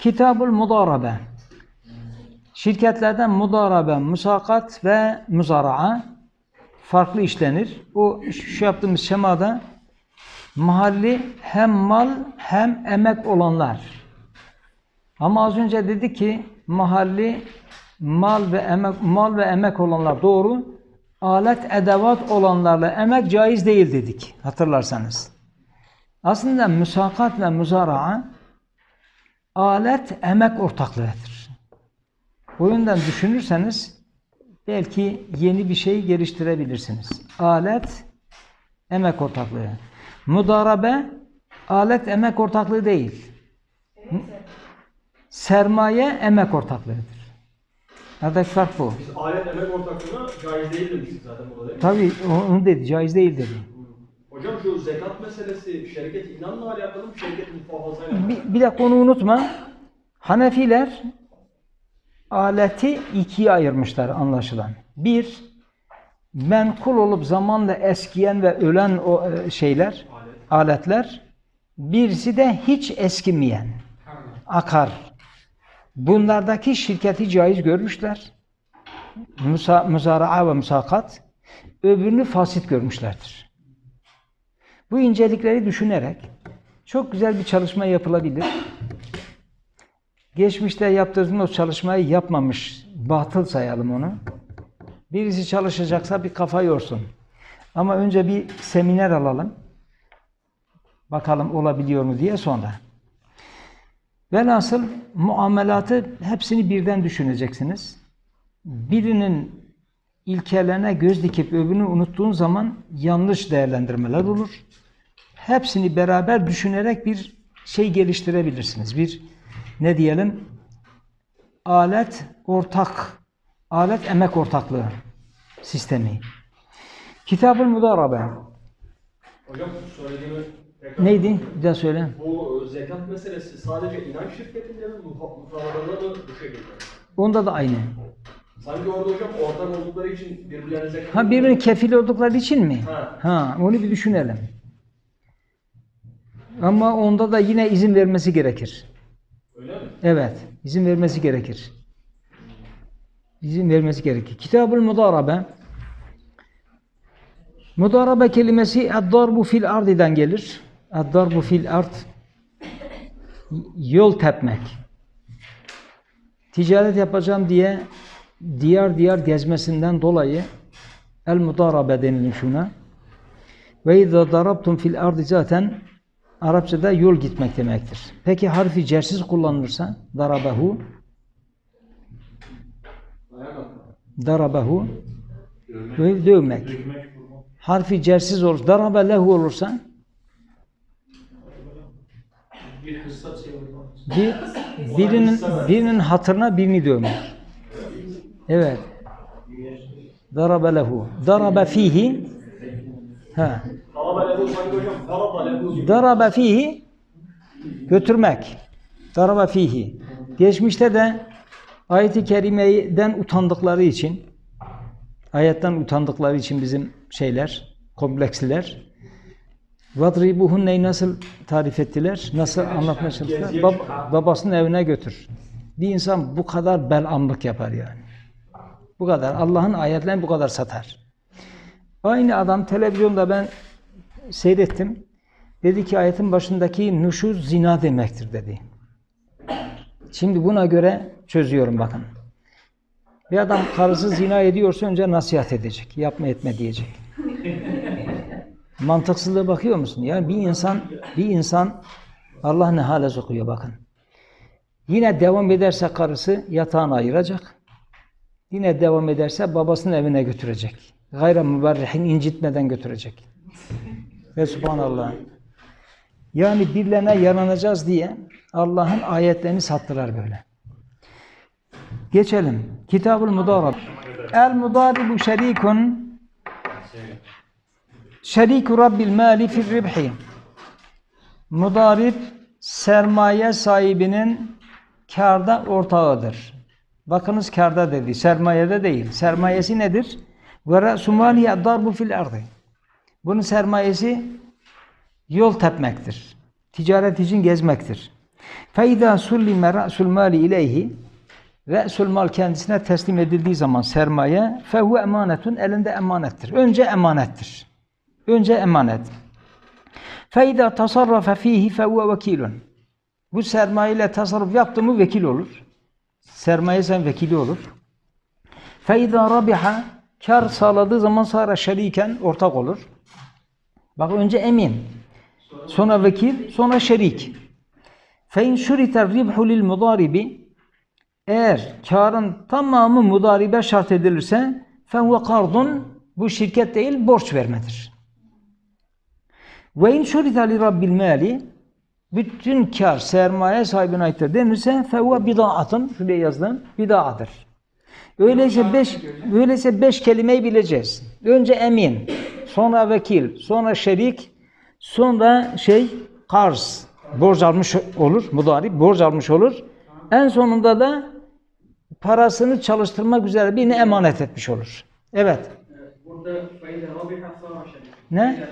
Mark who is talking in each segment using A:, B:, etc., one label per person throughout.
A: Kitabul Mudarabe Şirketlerden mudarabe, musakat ve muzara'a farklı işlenir. Bu şu yaptığımız şemada mahalli hem mal hem emek olanlar. Ama az önce dedi ki mahalli mal ve emek mal ve emek olanlar doğru. Alet edevat olanlarla emek caiz değil dedik hatırlarsanız. Aslında müsakat ve muzara'a alet emek ortaklığıdır. Bu yönden düşünürseniz belki yeni bir şey geliştirebilirsiniz. Alet emek ortaklığı. Mudarabe alet emek ortaklığı değil. Sermaye emek ortaklığıdır. Aradaki fark bu. Biz
B: alet emek ortaklığına caiz değil demiştik zaten burada değil mi? Tabii
A: onu dedi, caiz değil dedi.
B: Hocam şu zekat meselesi şirket ilanla alakalı mı? Şirket muhafaza alakalı
A: Bir, bir dakika onu unutma. Hanefiler aleti ikiye ayırmışlar anlaşılan. Bir, menkul olup zamanla eskiyen ve ölen o e, şeyler, Alet. aletler. Birisi de hiç eskimeyen, akar. Bunlardaki şirketi caiz görmüşler. Musa, müzara'a ve musakat. Öbürünü fasit görmüşlerdir. Bu incelikleri düşünerek çok güzel bir çalışma yapılabilir. Geçmişte o çalışmayı yapmamış, batıl sayalım onu. Birisi çalışacaksa bir kafa yorsun. Ama önce bir seminer alalım. Bakalım olabiliyor mu diye sonra. Velhasıl muamelatı hepsini birden düşüneceksiniz. Birinin ilkelerine göz dikip öbürünü unuttuğun zaman yanlış değerlendirmeler olur. Hepsini beraber düşünerek bir şey geliştirebilirsiniz. Bir ne diyelim? Alet ortak, alet emek ortaklığı sistemi. Kitab-ı Mudarebe.
B: Hocam söylediğimi tekrar Neydi? Bir daha söyle. Bu e, zekat meselesi sadece inanç şirketinde mi, muharabada mı bu şekilde? Onda da aynı. Sanki orada hocam ortam oldukları için birbirlerinize... Ha birbirine kefil
A: oldukları için mi? Ha. ha onu bir düşünelim. Ama onda da yine izin vermesi gerekir. Öyle mi? Evet. izin vermesi gerekir. İzin vermesi gerekir. Kitab-ül Mudarabe Mudarabe kelimesi Ad-darbu fil ardiden gelir. Ad-darbu fil ard yol tepmek. Ticaret yapacağım diye diyar diyar gezmesinden dolayı el mudarabe denilir şuna. Ve izâ darabtum fil ardı zaten Arapçada yol gitmek demektir. Peki harfi cersiz kullanılırsa darabahu, darabahu, dövmek. dövmek. Harfi cersiz olursa Darabe lehu olursa bir, şey birinin birinin hatırına birini dövmek. Evet. Darabe lehu. Darabe fihi. Ha. Darabe fihi götürmek. Darabe fihi. Geçmişte de ayeti kerimeden utandıkları için ayetten utandıkları için bizim şeyler, kompleksler Vadribuhunne'yi nasıl tarif ettiler? Nasıl anlatmaya çalıştılar? Bab babasının evine götür. Bir insan bu kadar belamlık yapar yani. Bu kadar. Allah'ın ayetlerini bu kadar satar. Aynı adam televizyonda ben seyrettim. Dedi ki ayetin başındaki nuşuz zina demektir dedi. Şimdi buna göre çözüyorum bakın. Bir adam karısı zina ediyorsa önce nasihat edecek. Yapma etme diyecek. Mantıksızlığa bakıyor musun? Yani bir insan bir insan Allah ne hale sokuyor bakın. Yine devam ederse karısı yatağını ayıracak. Yine devam ederse babasının evine götürecek. Gayra mübarrihin incitmeden götürecek. Ve subhanallah. Yani birilerine yaranacağız diye Allah'ın ayetlerini sattılar böyle. Geçelim. Kitabul Mudarab. El mudaribu şerikun Şeriku Rabbil mali fil ribhi. Mudarip sermaye sahibinin karda ortağıdır. Bakınız karda dedi, sermayede değil. Sermayesi nedir? Vera sumaliye bu fil ardı. Bunun sermayesi yol tepmektir. Ticaret için gezmektir. Feyda sullime ra'sul mali ileyhi Re'sul mal kendisine teslim edildiği zaman sermaye fehu emanetun elinde emanettir. Önce emanettir. Önce emanet. Feyda tasarrafa fihi fehu vekilun. Bu sermaye ile tasarruf yaptı mı vekil olur sermaye sen vekili olur. فَاِذَا rabiha, Kar sağladığı zaman sara şeriken ortak olur. Bak önce emin, sonra vekil, sonra şerik. فَاِنْ شُرِتَ الرِّبْحُ لِلْمُضَارِبِ Eğer karın tamamı mudaribe şart edilirse فَهُوَ kardun Bu şirket değil, borç vermedir. Ve وَاِنْ شُرِتَ لِرَبِّ mali bütün kar sermaye sahibine aittir denirse fevve bidaatın şuraya yazdım bidaadır. Öyleyse beş, öyleyse beş kelimeyi bileceğiz. Önce emin, sonra vekil, sonra şerik, sonra şey karz. Borç almış olur, mudari borç almış olur. En sonunda da parasını çalıştırmak üzere birini emanet etmiş olur. Evet.
C: Burada ne?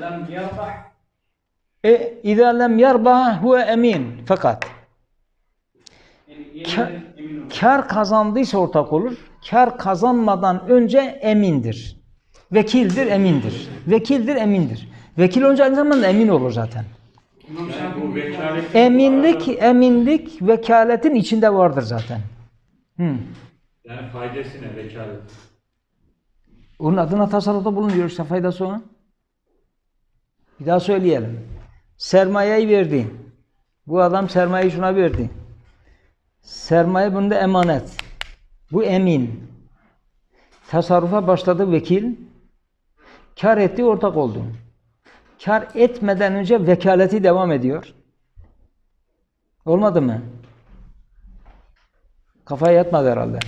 A: E اِذَا لَمْ يَرْبَهَا هُوَ emin. Fakat kar, kazandıysa ortak olur. Kar kazanmadan önce emindir. Vekildir, emindir. Vekildir, emindir. Vekil önce aynı zamanda emin olur zaten.
C: eminlik,
A: eminlik vekaletin içinde vardır zaten. Hmm.
C: Yani faydası ne vekalet?
A: Onun adına tasarrufta bulunuyor işte faydası ona. Bir daha söyleyelim. Sermayeyi verdi. Bu adam sermayeyi şuna verdi. Sermaye bunda emanet. Bu emin. Tasarrufa başladı vekil. Kar etti, ortak oldu. Kar etmeden önce vekaleti devam ediyor. Olmadı mı? Kafaya yatmadı herhalde.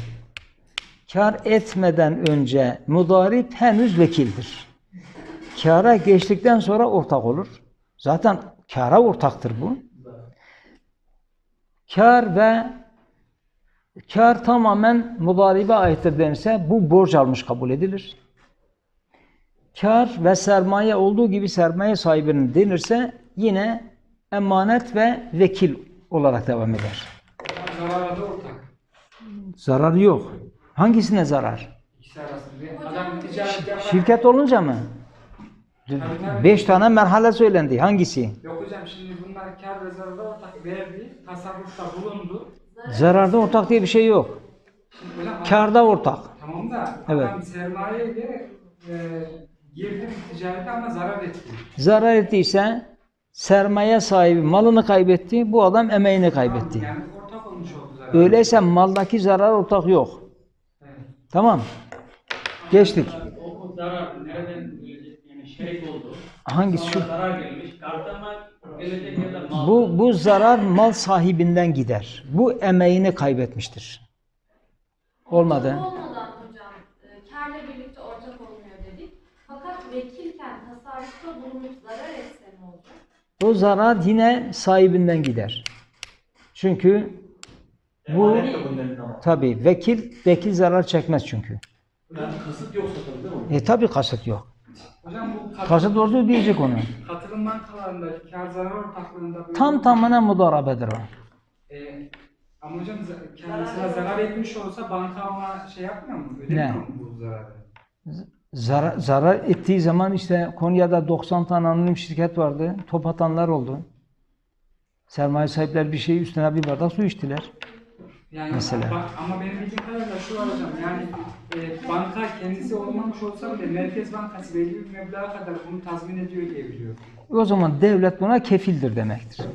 A: Kar etmeden önce mudarip henüz vekildir. Kara geçtikten sonra ortak olur. Zaten kara ortaktır bu. Kar ve kar tamamen mudaribe aittir denirse bu borç almış kabul edilir. Kar ve sermaye olduğu gibi sermaye sahibinin denirse yine emanet ve vekil olarak devam eder. Zararı yok. Hangisine zarar? Şirket olunca mı? Beş tane merhale söylendi. Hangisi?
C: Yok hocam şimdi bunlar kar ve zararda ortak verdi. Tasarrufta bulundu.
A: Zararda ortak diye bir şey yok. Şimdi hocam, Karda ortak. Tamam da evet. adam
C: sermayeyle e, girdim ticarete ama zarar etti.
A: Zarar ettiyse sermaye sahibi malını kaybetti, bu adam emeğini kaybetti. Tamam, yani ortak olmuş oldu zarar. Öyleyse maldaki zarar ortak yok. Evet. Tamam. Geçtik.
B: O, o zarar nereden şehit Hangisi şu? zarar gelmiş.
A: Bu, bu zarar mal sahibinden gider. Bu emeğini kaybetmiştir. Olmadı.
B: Olmadan hocam ee, karla
C: birlikte ortak olmuyor dedik. Fakat vekilken
A: tasarrufta bulunup zarar etse ne olacak? O zarar yine sahibinden gider. Çünkü bu tabi vekil vekil zarar çekmez çünkü.
B: Yani kasıt
C: yok satın değil mi?
A: E tabi kasıt yok. Hocam bu katılım, Karşı doğrusu diyecek onu.
C: katılım bankalarında, kar zarar ortaklığında böyle... Tam tamına
A: mudarabedir o.
C: E, ama hocam kendisine zarar etmiş olsa banka ona şey yapmıyor mu? Ödemiyor Ne? mu bu zararı?
A: Zarar, zarar ettiği zaman işte Konya'da 90 tane anonim şirket vardı. Top atanlar oldu. Sermaye sahipler bir şey üstüne bir bardak su içtiler.
C: Yani Mesela. Bak, ama benim bildiğim kadarıyla şu var hocam yani e, banka kendisi olmamış olsa bile Merkez Bankası belli bir meblağa kadar bunu tazmin ediyor diye biliyorum.
A: O zaman devlet buna kefildir demektir.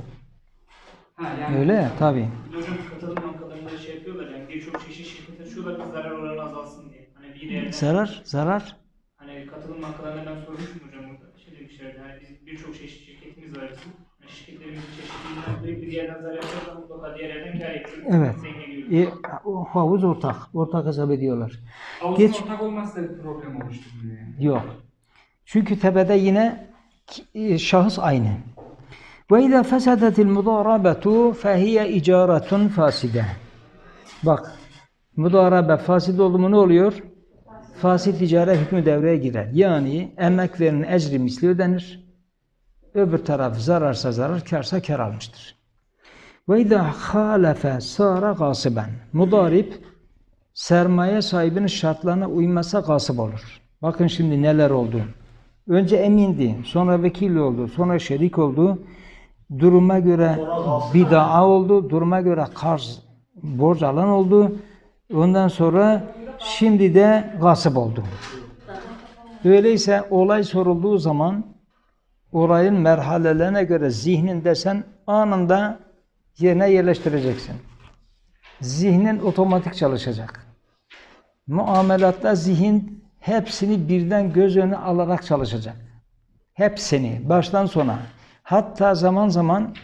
C: Ha, yani Öyle ya, tabii. Hocam katılım bankalarında şey yapıyorlar yani birçok çeşit şirket açıyorlar ki zarar oranı azalsın diye.
A: Hani bir yerden, zarar, zarar. Hani katılım bankalarına ben sormuşum
C: hocam orada. Şey demişlerdi hani biz birçok çeşit şirketimiz var bizim. Yani şirketlerimizin çeşitliliğinden dolayı bir yerden zarar yapıyorlar mutlaka diğer yerden kar yapıyoruz. Evet. Zengin e,
A: havuz ortak. Ortak hesap ediyorlar.
C: Havuz Geç... ortak olmazsa problem oluşturmuyor yani.
A: Yok. Çünkü tepede yine e, şahıs aynı. Ve izâ fesedetil mudârabetu fehiye icaretun faside. Bak, mudârabe fasid oldu mu ne oluyor? Fasit icare hükmü devreye girer. Yani emek verin ecri misli ödenir. Öbür taraf zararsa zarar, karsa kar almıştır. Ve izâ hâlefe sâra gâsiben. Mudarip sermaye sahibinin şartlarına uymasa gasip olur. Bakın şimdi neler oldu. Önce emindi, sonra vekil oldu, sonra şerik oldu. Duruma göre bidaa oldu, duruma göre karz, borç alan oldu. Ondan sonra şimdi de gasip oldu. Öyleyse olay sorulduğu zaman olayın merhalelerine göre zihnin desen anında yerine yerleştireceksin. Zihnin otomatik çalışacak. Muamelatta zihin hepsini birden göz önüne alarak çalışacak. Hepsini, baştan sona. Hatta zaman zaman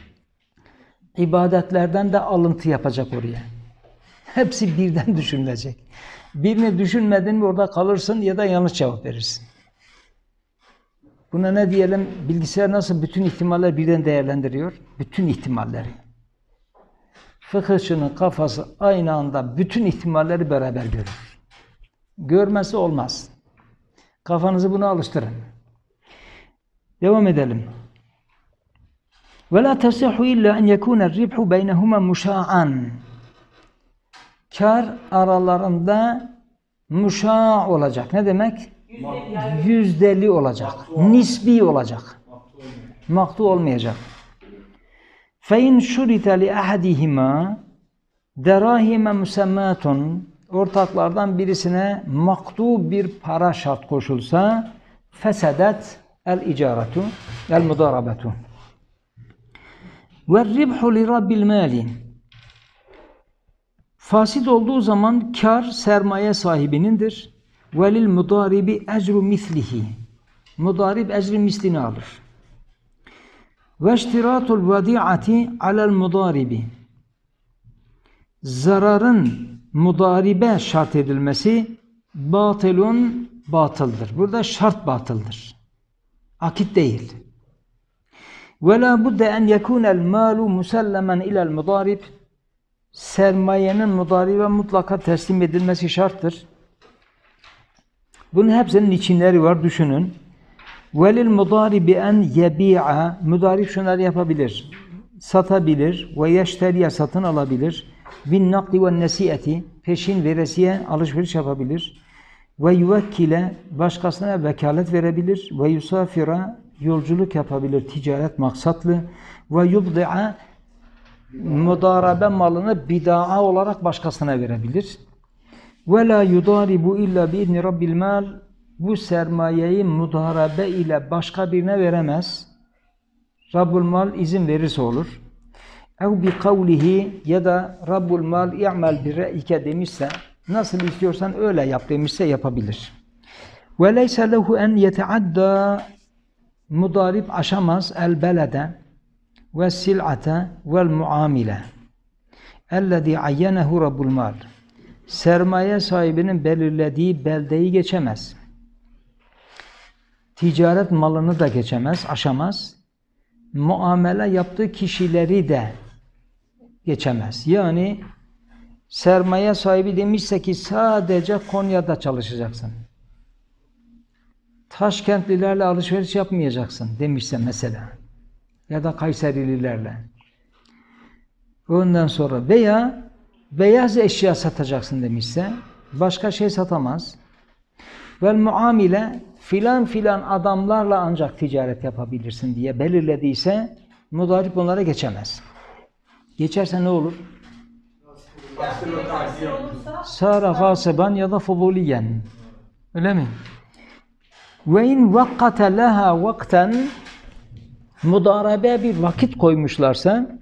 A: ibadetlerden de alıntı yapacak oraya. Hepsi birden düşünülecek. Birini düşünmedin mi orada kalırsın ya da yanlış cevap verirsin. Buna ne diyelim? Bilgisayar nasıl bütün ihtimaller birden değerlendiriyor? Bütün ihtimalleri fıkıhçının kafası aynı anda bütün ihtimalleri beraber görür. Görmesi olmaz. Kafanızı buna alıştırın. Devam edelim. وَلَا تَصِحُ اِلَّا اَنْ يَكُونَ الرِّبْحُ بَيْنَهُمَا مُشَاعًا Kar aralarında muşa olacak. Ne demek? Yüzdeli olacak. Nisbi olacak. Maktu olmayacak. فَاِنْ شُرِتَ لِأَحَدِهِمَا derahime müsemmatun ortaklardan birisine maktu bir para şart koşulsa fesedet el icaretu el mudarabetu ve ribhu li rabbil mali fasit olduğu zaman kar sermaye sahibinindir ve lil mudaribi ecru mislihi mudarib ecri mislini alır ve iştiratul vadiati alel mudaribi. Zararın mudaribe şart edilmesi batılun batıldır. Burada şart batıldır. Akit değil. Ve la budde en yekunel malu musallamen ilel mudarib. Sermayenin mudaribe mutlaka teslim edilmesi şarttır. Bunun hepsinin içinleri var düşünün. Velil mudari bi en yebi'a mudari şunları yapabilir. Satabilir ve yeşteriye satın alabilir. Bin nakli ve nesiyeti peşin veresiye alışveriş yapabilir. Ve yüvekkile başkasına vekalet verebilir. Ve yusafira yolculuk yapabilir ticaret maksatlı. Ve yubdi'a mudarabe malını bidaa olarak başkasına verebilir. Ve la yudaribu illa bi izni rabbil mal bu sermayeyi mudarebe ile başka birine veremez. Rabbul mal izin verirse olur. Ev bi kavlihi ya da Rabbul mal i'mel bi demişse nasıl istiyorsan öyle yap demişse yapabilir. Ve leyse lehu en yeteadda mudarip aşamaz el belede ve sil'ate vel muamile ellezî ayyenehu rabbul mal sermaye sahibinin belirlediği beldeyi geçemez ticaret malını da geçemez, aşamaz. Muamele yaptığı kişileri de geçemez. Yani sermaye sahibi demişse ki sadece Konya'da çalışacaksın. Taşkentlilerle alışveriş yapmayacaksın demişse mesela. Ya da Kayserililerle. Ondan sonra veya beyaz eşya satacaksın demişse başka şey satamaz. Vel muamile filan filan adamlarla ancak ticaret yapabilirsin diye belirlediyse mudarip onlara geçemez. Geçerse ne olur? Sara gasiban ya da fuduliyen. Öyle mi? Ve in vakkate leha vakten mudarabe bir vakit koymuşlarsa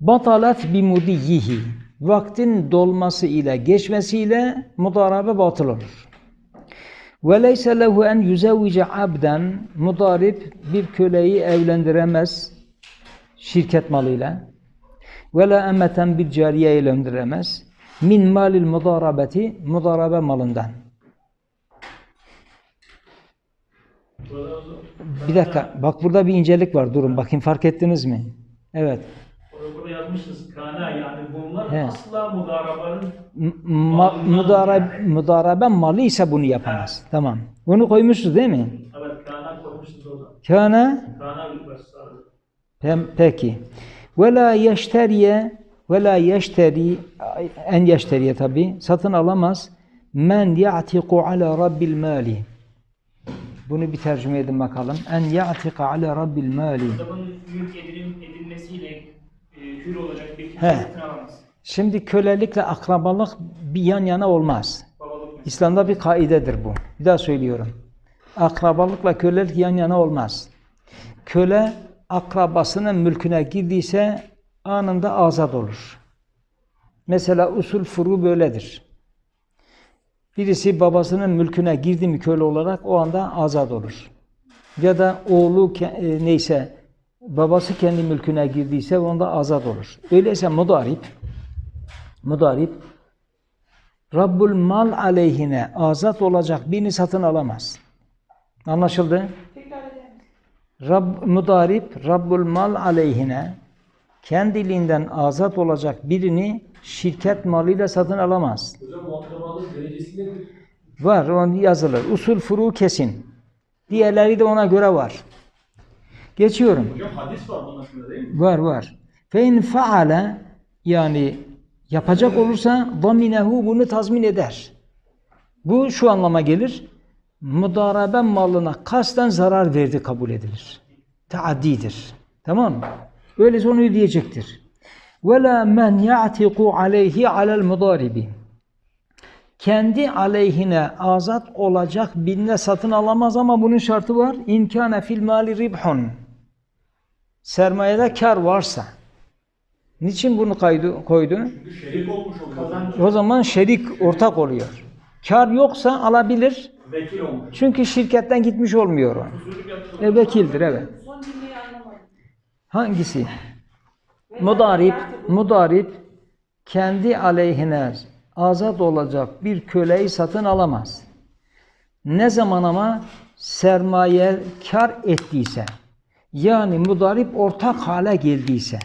A: batalat bi mudiyihi vaktin dolması ile geçmesiyle mudarabe batıl olur. وَلَيْسَ لَهُ en يُزَوِّجَ عَبْدًا Mudarip bir köleyi evlendiremez şirket malıyla. وَلَا اَمَّةً bir cariye evlendiremez. Min malil mudarabeti mudarabe malından. Bir dakika. Bak burada bir incelik var. Durun bakayım fark ettiniz mi? Evet
B: burada yazmışsınız kana yani bunlar He. asla mudarabanın
A: Ma, mudarabe, yani. mudarabe mali ise bunu yapamaz. He. Tamam. Bunu koymuşuz değil mi?
B: Evet kana koymuşuz orada. Kana kana
A: Pem, peki. Ve la yeşteriye ve la yeşteri en yeşteriye tabi satın alamaz. Men ya'tiku ala rabbil mali. Bunu bir tercüme edin bakalım. En ya'tika ala rabbil mali.
C: Adamın mülk edinilmesiyle hür e, olacak bir kimse
A: Şimdi kölelikle akrabalık bir yan yana olmaz. İslam'da bir kaidedir bu. Bir daha söylüyorum. Akrabalıkla kölelik yan yana olmaz. Köle akrabasının mülküne girdiyse anında azat olur. Mesela usul furu böyledir. Birisi babasının mülküne girdi mi köle olarak o anda azat olur. Ya da oğlu e, neyse babası kendi mülküne girdiyse onda azat olur. Öyleyse mudarip mudarip Rabbul mal aleyhine azat olacak birini satın alamaz. Anlaşıldı? Rab, mudarip Rabbul mal aleyhine kendiliğinden azat olacak birini şirket malıyla satın alamaz.
B: Hocam muhatabalık derecesi nedir?
A: Var, on yazılır. Usul furu kesin. Diğerleri de ona göre var. Geçiyorum.
B: Hocam hadis var bunun hakkında değil mi?
A: Var var. Fe in faale yani yapacak olursa vaminehu bunu tazmin eder. Bu şu anlama gelir. Mudaraben malına kasten zarar verdi kabul edilir. Taaddidir. Tamam mı? Öyleyse onu ödeyecektir. Ve la men ya'tiqu aleyhi alel Kendi aleyhine azat olacak birine satın alamaz ama bunun şartı var. İmkâne fil mali ribhun sermayede kar varsa niçin bunu kaydı, koydu? Şerik olmuş o O zaman şerik ortak oluyor. Kar yoksa alabilir. Vekil olmuş. Çünkü şirketten gitmiş olmuyor o. E, vekildir evet. Hangisi? Mudarip, mudarip kendi aleyhine azat olacak bir köleyi satın alamaz. Ne zaman ama sermaye kar ettiyse yani mudarip ortak hale geldiyse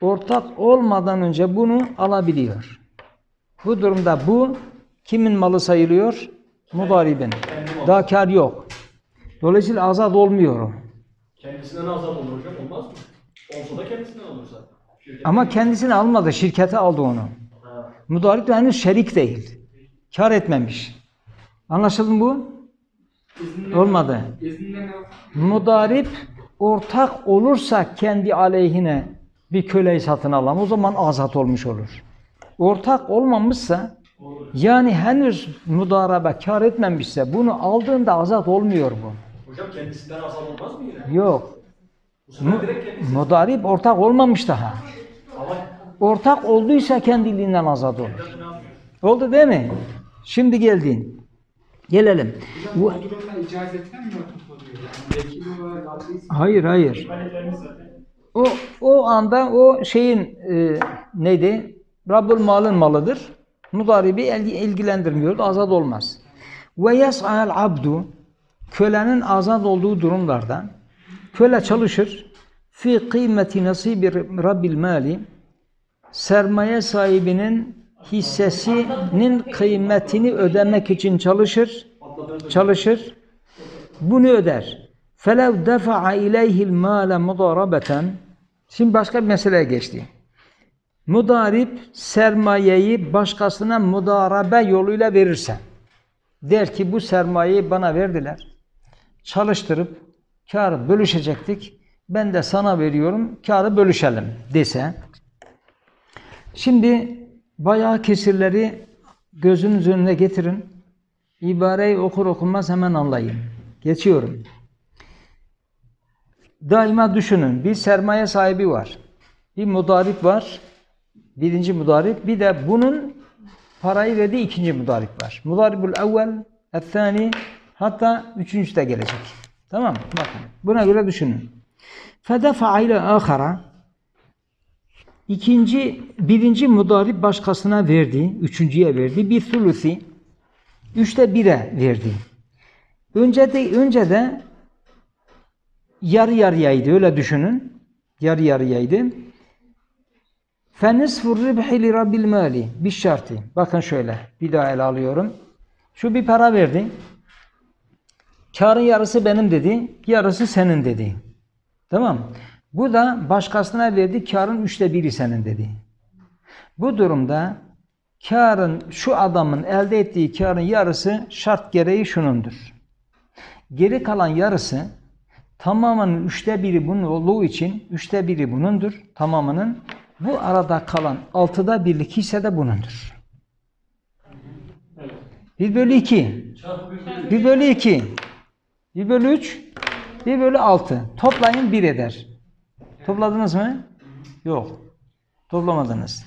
A: ortak olmadan önce bunu alabiliyor. Bu durumda bu kimin malı sayılıyor? Mudaribin. Daha kar yok. Dolayısıyla azat olmuyor o. Kendisinden
B: azat olur hocam olmaz mı? Olsa da kendisinden alır zaten. Şirketin
A: Ama kendisini almadı, şirkete aldı onu. Ha. Mudarip de henüz şerik değil. Kar etmemiş. Anlaşıldı mı bu?
C: İzinle Olmadı. İzinle
A: Mudarip ortak olursa kendi aleyhine bir köleyi satın alalım. O zaman azat olmuş olur. Ortak olmamışsa yani henüz mudaraba kar etmemişse bunu aldığında azat olmuyor bu.
B: Hocam kendisinden azat olmaz mı
A: yine? Yok. Mu mudarip ortak olmamış daha. Ortak olduysa kendiliğinden azat olur. Oldu değil mi? Şimdi geldin. Gelelim. Bu...
C: Hayır hayır.
A: O, o anda o şeyin e, neydi? Rabbul malın malıdır. Mudaribi ilgilendirmiyor. Azat olmaz. Ve yes'al abdu kölenin azat olduğu durumlarda köle çalışır. Fi kıymeti nasibi rabbil mali sermaye sahibinin hissesinin kıymetini ödemek için çalışır, çalışır. Bunu öder. فَلَوْ دَفَعَ اِلَيْهِ الْمَالَ مُضَارَبَةً Şimdi başka bir meseleye geçti. Mudarip sermayeyi başkasına mudarabe yoluyla verirsen, der ki bu sermayeyi bana verdiler, çalıştırıp karı bölüşecektik, ben de sana veriyorum, karı bölüşelim dese. Şimdi Bayağı kesirleri gözünüz önüne getirin. İbareyi okur okunmaz hemen anlayın. Geçiyorum. Daima düşünün. Bir sermaye sahibi var. Bir mudarip var. Birinci mudarip. Bir de bunun parayı verdiği ikinci mudarip var. Mudaribul evvel, ethani, hatta üçüncü de gelecek. Tamam mı? Bakın. Buna göre düşünün. فَدَفَعَ ile ahara İkinci, birinci mudarip başkasına verdi, üçüncüye verdi. Bir sulusi, üçte bire verdi. Önce de, önce de yarı yarıyaydı, öyle düşünün. Yarı yarıyaydı. فَنِسْفُ الرِّبْحِ لِرَبِّ الْمَالِ Bir şartı. Bakın şöyle, bir daha ele alıyorum. Şu bir para verdi. Karın yarısı benim dedi, yarısı senin dedi. Tamam mı? Bu da başkasına verdi, karın üçte biri senin dedi. Bu durumda karın, şu adamın elde ettiği karın yarısı şart gereği şunundur. Geri kalan yarısı tamamının üçte biri bunun olduğu için üçte biri bunundur. Tamamının bu arada kalan altıda birlik ise de bunundur. Bir bölü iki, bir bölü iki, bir bölü üç, bir bölü altı. Toplayın bir eder. Topladınız mı? Yok. Toplamadınız.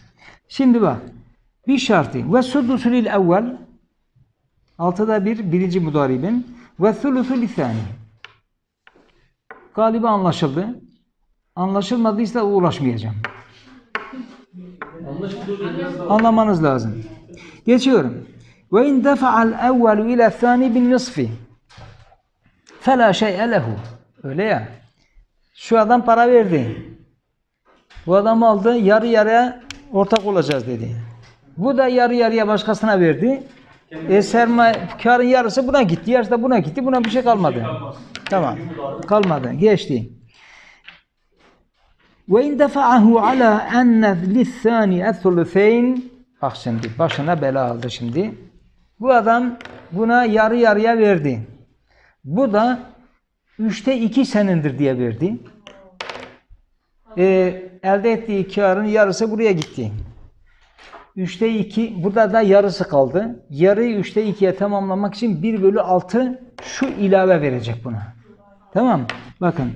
A: Şimdi bak. Bir şartı. Ve sudusu lil evvel. Altıda bir birinci mudaribin. Ve thulusu lisani. Galiba anlaşıldı. Anlaşılmadıysa uğraşmayacağım. Anlamanız lazım. Geçiyorum. Ve in defa'al evvelu ila thani bin nisfi. Fela şey'e lehu. Öyle ya. Şu adam para verdi. Bu adam aldı. Yarı yarıya ortak olacağız dedi. Bu da yarı yarıya başkasına verdi. E sermaye karın yarısı buna gitti. Yarısı da buna gitti. Buna bir şey kalmadı. Bir şey tamam. Kalmadı. Geçti. Ve in defa'ahu ala enne lissani Bak şimdi başına bela aldı şimdi. Bu adam buna yarı yarıya verdi. Bu da üçte iki senindir diye verdi. Ee, elde ettiği karın yarısı buraya gitti. Üçte iki, burada da yarısı kaldı. Yarıyı üçte ikiye tamamlamak için bir bölü altı şu ilave verecek buna. Tamam Bakın.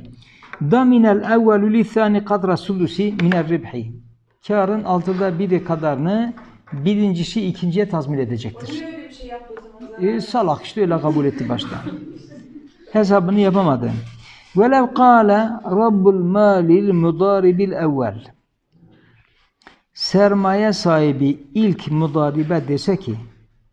A: Da minel evvelü lisani kadra sulusi minel ribhi. Karın altıda biri kadarını birincisi ikinciye tazmin edecektir.
C: Şey ee,
A: salak işte öyle kabul etti baştan. hesabını yapamadı. Velev kâle rabbul malil mudaribil evvel. Sermaye sahibi ilk mudaribe dese ki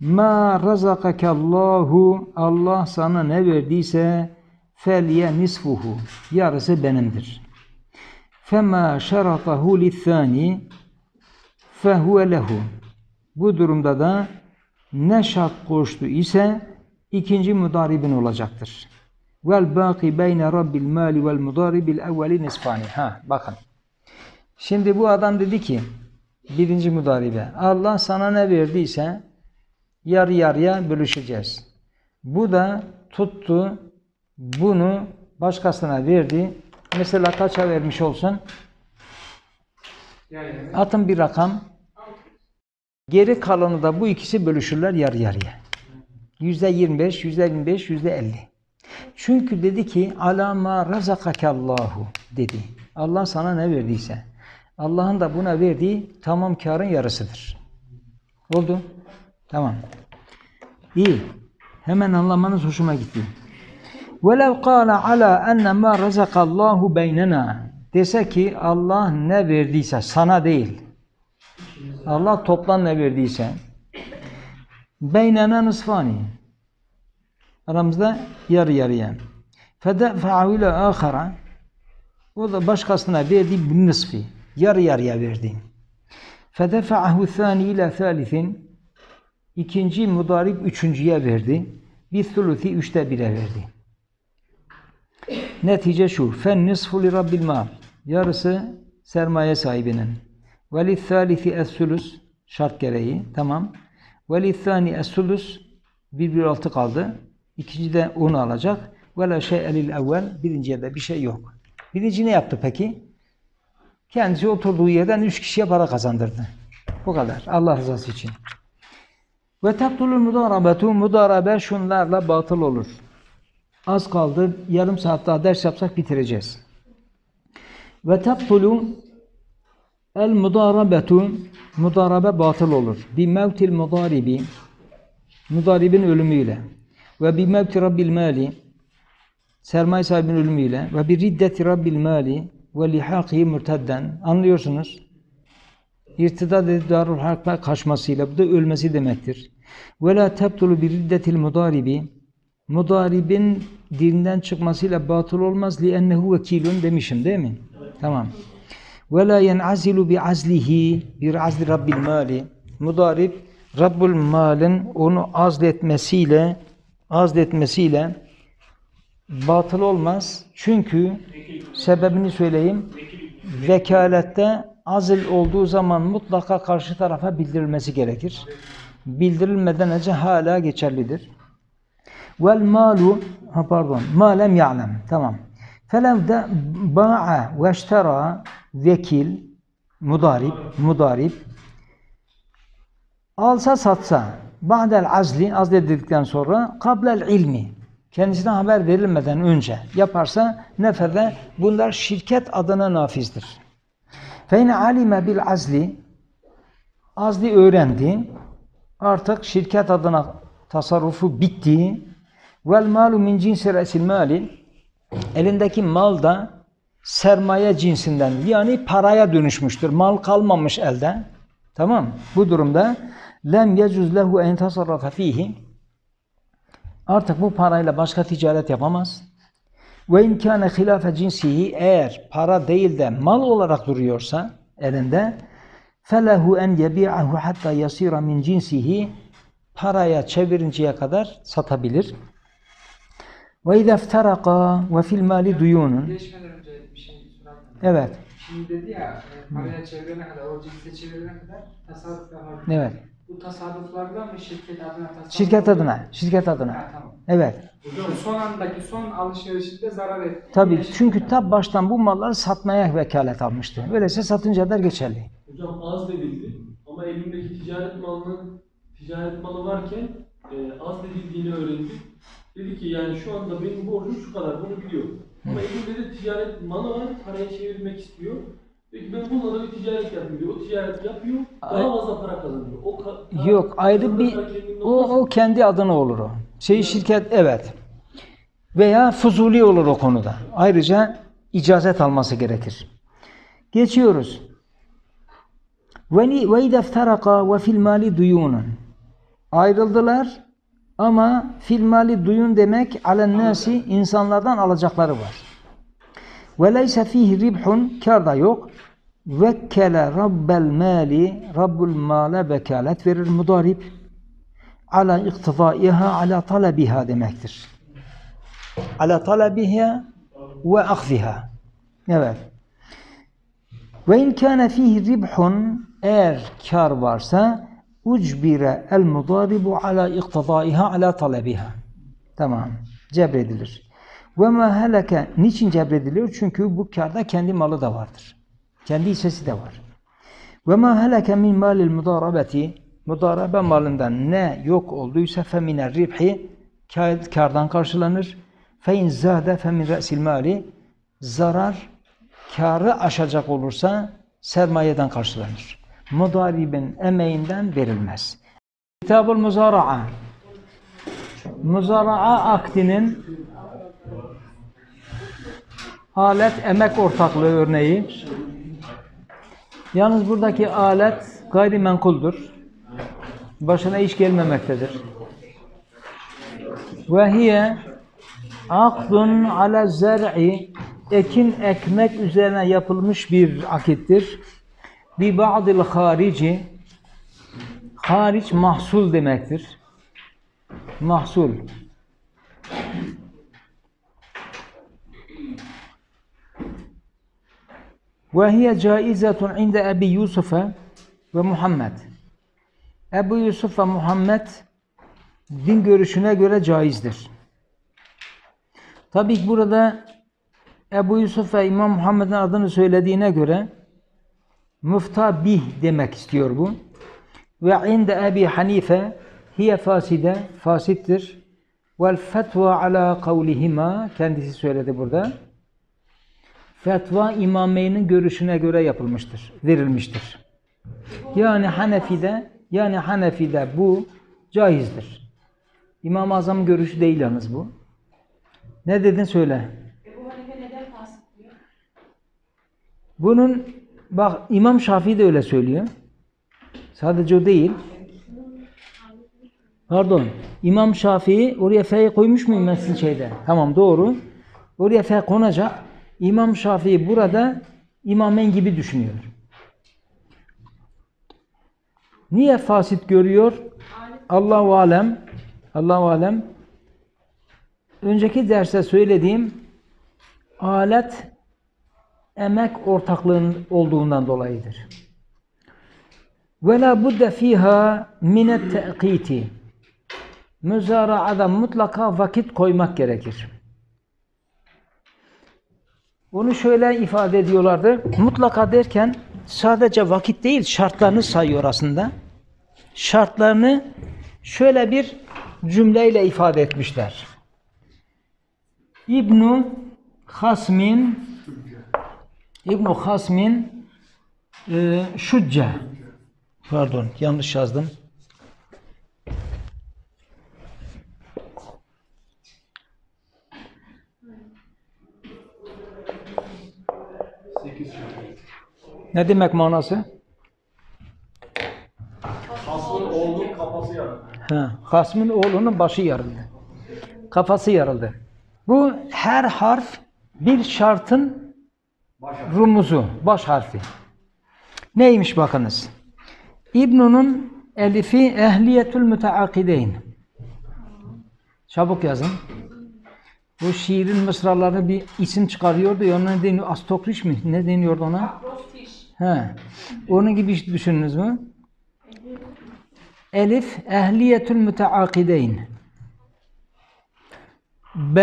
A: ma razakakallahu Allah sana ne verdiyse felye nisfuhu yarısı benimdir. Fema şeratahu lithani fehuve lehu. Bu durumda da ne şart koştu ise ikinci mudaribin olacaktır. Vel bâki beyne rabbil Mali vel mudari bil evveli nisfani. Ha bakın. Şimdi bu adam dedi ki birinci mudaribe Allah sana ne verdiyse yarı yarıya bölüşeceğiz. Bu da tuttu bunu başkasına verdi. Mesela kaça vermiş olsun? Atın bir rakam. Geri kalanı da bu ikisi bölüşürler yarı yarıya. Yüzde 25, yüzde 25, yüzde 50. Çünkü dedi ki alama razakakallahu dedi. Allah sana ne verdiyse. Allah'ın da buna verdiği tamam karın yarısıdır. Oldu. Tamam. İyi. Hemen anlamanız hoşuma gitti. وَلَوْ قَالَ عَلَى اَنَّمَا رَزَقَ اللّٰهُ بَيْنَنَا Dese ki Allah ne verdiyse sana değil. Allah toplam ne verdiyse. Beynena nısfani. Aramızda yarı yarıya. فَدَفَعَوْ اِلَى آخَرَ O da başkasına verdi bir nisfi. Yarı yarıya verdi. فَدَفَعَهُ ثَانِي اِلَى ثَالِثٍ İkinci mudarip üçüncüye verdi. Bir thuluthi üçte bire verdi. Netice şu. Fen nisfu li rabbil Yarısı sermaye sahibinin. Ve li Şart gereği. Tamam. Ve li Bir bir altı kaldı. İkincide onu alacak. Ve şey elil evvel. Birinciye de bir şey yok. Birinci ne yaptı peki? Kendisi oturduğu yerden üç kişiye para kazandırdı. Bu kadar. Allah rızası için. Ve tebtulul mudarabetu. Mudarabe şunlarla batıl olur. Az kaldı. Yarım saat daha ders yapsak bitireceğiz. Ve tebtulu el mudarabetu. Mudarabe batıl olur. Bi mevtil mudaribi. Mudaribin ölümüyle ve bi mevti rabbil mali sermaye sahibinin ölümüyle ve bir riddeti rabbil mali ve lihaqihi mürtedden anlıyorsunuz. İrtidat edip darul harp'a kaçmasıyla bu da ölmesi demektir. Ve la tebtulu bir riddetil mudaribi mudaribin dilinden çıkmasıyla batıl olmaz li ennehu vekilun demişim değil mi? Evet. Tamam. Ve la yenazilu bi azlihi bir azli rabbil mali mudarib Rabbul malin onu azletmesiyle azletmesiyle batıl olmaz. Çünkü sebebini söyleyeyim. Vekalette azil olduğu zaman mutlaka karşı tarafa bildirilmesi gerekir. Bildirilmeden önce hala geçerlidir. Vel malu ha pardon malem ya'lem tamam. Felev de ba'a ve iştera vekil mudarip mudarip alsa satsa Ba'del azli, dedikten sonra kablel ilmi, kendisine haber verilmeden önce yaparsa nefede bunlar şirket adına nafizdir. Feyne alime bil azli, azli öğrendi, artık şirket adına tasarrufu bitti. Vel malu min cinsi resil mali, elindeki mal da sermaye cinsinden yani paraya dönüşmüştür. Mal kalmamış elde. Tamam Bu durumda lem yecüz lehu en tasarrafa fihi artık bu parayla başka ticaret yapamaz. Ve in kana cinsihi eğer para değil de mal olarak duruyorsa elinde felehu en yebi'ahu hatta yasira min cinsihi paraya çevirinceye kadar satabilir. Ve izâ ve fil mali duyunun.
C: Şey evet. Şimdi dedi ya, e, paraya çevirene kadar, o cilse çevirene kadar tasarruf yapabilir. Evet. Bu tasarruflardan mı şirket adına tasarruf? Şirket yapıyor?
A: adına, şirket adına. Ha, tamam. Evet.
C: Hocam son andaki son alışverişinde zarar etti.
A: Tabii Yaşadı. çünkü tab baştan bu malları satmaya vekalet almıştı. Öyleyse satınca der geçerli.
B: Hocam az dedildi ama elimdeki ticaret malının ticaret malı varken e, az dedildiğini öğrendi. Dedi ki yani şu anda benim borcum şu kadar bunu biliyorum. Ama elinde ticaret malı var, paraya çevirmek istiyor. Peki ben bununla da bir ticaret yapıyor diyor. O ticaret yapıyor, daha fazla para kazanıyor. O ka- Yok
A: ayrı bir o, o kendi adına olur o. Şey evet. şirket evet. Veya fuzuli olur o konuda. Ayrıca icazet alması gerekir. Geçiyoruz. Ve ve وَاِذَا اَفْتَرَقَا fil mali duyunun Ayrıldılar ama filmali duyun demek alen nasi insanlardan alacakları var. Ve leyse fihi ribhun kar da yok. Vekkele rabbel mali rabbul male vekalet verir mudarip. Ala iktidaiha ala talabiha demektir. Ala talabiha ve akziha. Evet. Ve in kana fihi ribhun eğer kar varsa Ucbire el mudaribu ala iktidaiha ala talebiha. Tamam. Cebredilir. Ve ma heleke niçin cebrediliyor? Çünkü bu karda kendi malı da vardır. Kendi hissesi de var. Ve ma heleke min malil mudarabeti mudarebe malından ne yok olduysa femine ribhi kardan karşılanır. Fe in zade femin re'sil mali zarar karı aşacak olursa sermayeden karşılanır mudaribin emeğinden verilmez. Kitab-ül Muzara'a Muzara'a akdinin alet emek ortaklığı örneği. Yalnız buradaki alet gayrimenkuldur. Başına iş gelmemektedir. Ve hiye akdun ala zer'i ekin ekmek üzerine yapılmış bir akittir. Bir ba'dil harici hariç mahsul demektir. Mahsul. Ve hiye caizatun inde Ebi Yusuf'a ve Muhammed. Ebu Yusuf ve Muhammed din görüşüne göre caizdir. Tabii ki burada Ebu Yusuf ve İmam Muhammed'in adını söylediğine göre Mufta bih demek istiyor bu. Ve inde Ebi Hanife hiye faside fasittir. Vel fetva ala kavlihima kendisi söyledi burada. Fetva imameynin görüşüne göre yapılmıştır, verilmiştir. Yani Hanefi'de yani Hanefi'de bu caizdir. İmam-ı Azam görüşü değil yalnız bu. Ne dedin söyle. E Bunun Bak İmam Şafii de öyle söylüyor. Sadece o değil. Pardon. İmam Şafii oraya F'yi koymuş muyum ben şeyde? Tamam doğru. Oraya F konacak. İmam Şafii burada imamen gibi düşünüyor. Niye fasit görüyor? Allahu alem. Allahu alem. Önceki derste söylediğim alet emek ortaklığın olduğundan dolayıdır. Ve la budde fiha minet te'kiti. Müzaraada mutlaka vakit koymak gerekir. Bunu şöyle ifade ediyorlardı. Mutlaka derken sadece vakit değil şartlarını sayıyor aslında. Şartlarını şöyle bir cümleyle ifade etmişler. İbnu Hasmin İbn-i Hasmin e, Şücce pardon yanlış yazdım. Ne demek manası?
B: Hasmın oğlunun kafası yarıldı.
A: Ha, hasmın oğlunun başı yarıldı. Kafası yarıldı. Bu her harf bir şartın Rumuzu, baş harfi. Neymiş bakınız. İbnunun elifi ehliyetül müteakideyn. Çabuk yazın. Bu şiirin mısralarını bir isim çıkarıyordu ya ona ne deniyor? Astokriş mi? Ne deniyordu ona? Akrostiş. He. Onun gibi hiç düşündünüz mü? Elif ehliyetül müteakideyn. B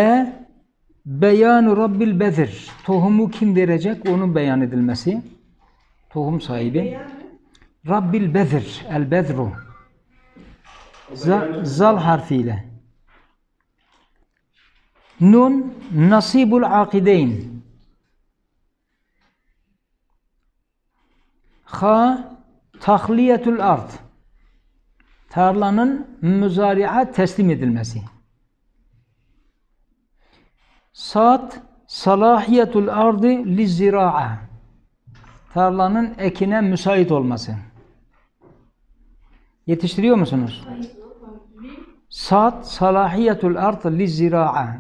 A: Beyan Rabbil Bedir, Tohumu kim verecek? Onun beyan edilmesi. Tohum sahibi. Rabbil Bedir, El Bezru. Zal, zal harfiyle. Nun nasibul akideyn. Ha tahliyetul ard. Tarlanın müzari'a teslim edilmesi. Saat salahiyetul ardı li ziraa. Tarlanın ekine müsait olması. Yetiştiriyor musunuz? Saat salahiyetul ardı li ziraa.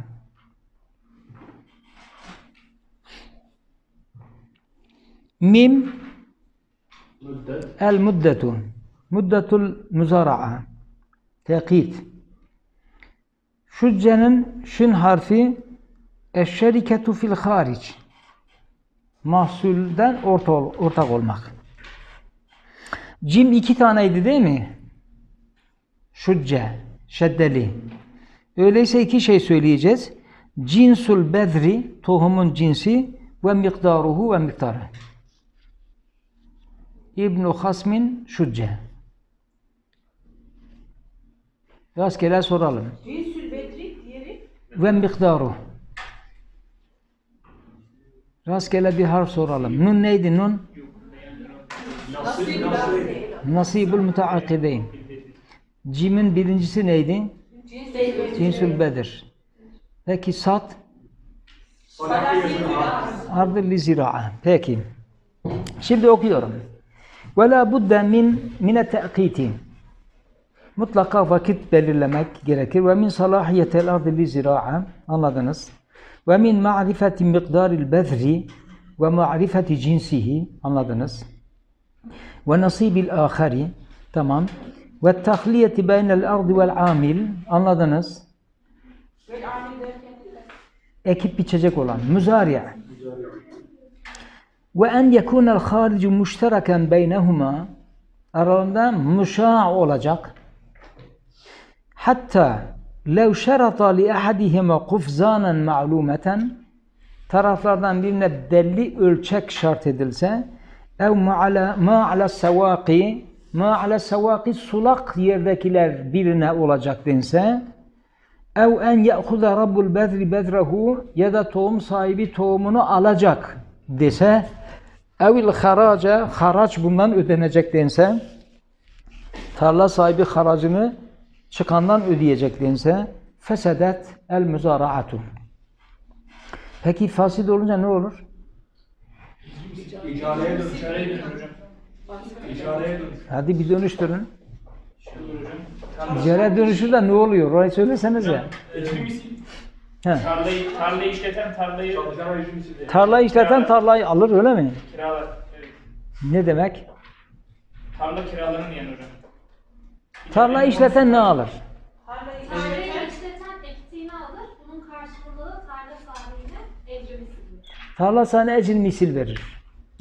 A: Mim el müddetu. Müddetul müzara'a. Tekit. Şüccenin şün harfi Eşşeriketu fil hariç. Mahsulden orta, ortak olmak. Cim iki taneydi değil mi? Şücce, şeddeli. Öyleyse iki şey söyleyeceğiz. Cinsul bedri, tohumun cinsi ve miktaruhu ve miktarı. İbn-i Hasmin Şücce. Rastgele soralım. Cinsul bedri diğeri? Ve miktaru. Rastgele bir harf soralım. Nun neydi nun? Nasibul müteakkideyn. Cimin birincisi neydi? Cinsül bedir. Peki sat? Ardı li ziraa. Peki. Şimdi okuyorum. Ve la budde min mine te'kiti. Mutlaka vakit belirlemek gerekir. Ve min salahiyetel ardı li ziraa. Anladınız. Ve min ma'rifeti mikdaril bezri ve ma'rifeti cinsihi anladınız. Ve nasibil ahari tamam. Ve tahliyeti beynel ardı vel amil anladınız. Ekip biçecek olan müzariye. Ve en yekunel haricu müştereken beynehuma aralarında müşa olacak. Hatta لَوْ شَرَطَ لِأَحَدِهِمَ قُفْزَانًا مَعْلُومَةً Taraflardan birine belli ölçek şart edilse ev ma'ala ma'ala sevaki ma'ala sevaki sulak yerdekiler birine olacak dense ev en ya'huza rabbul bedri bedrehu ya da tohum sahibi tohumunu alacak dese evil haraca haraç bundan ödenecek dense tarla sahibi haracını çıkandan ödeyeceklerinize fesedet el müzaraatu. Peki fasid olunca ne olur? İcareye dönüşür. Hadi bir dönüştürün.
C: İcareye dönüşür
A: de ne oluyor? Orayı söyleseniz ya. He.
C: Tarlayı, tarlayı işleten tarlayı Tarlayı işleten tarlayı
A: alır öyle mi?
C: Kiralar. Evet. Ne demek? Tarla kiralarını yani hocam.
A: Tarla işleten ne alır?
C: Tarlayı işleten ektiğini alır. Bunun karşılığı tarla sahibine ecri misil
A: verir. Tarla sahibine ecri misil verir.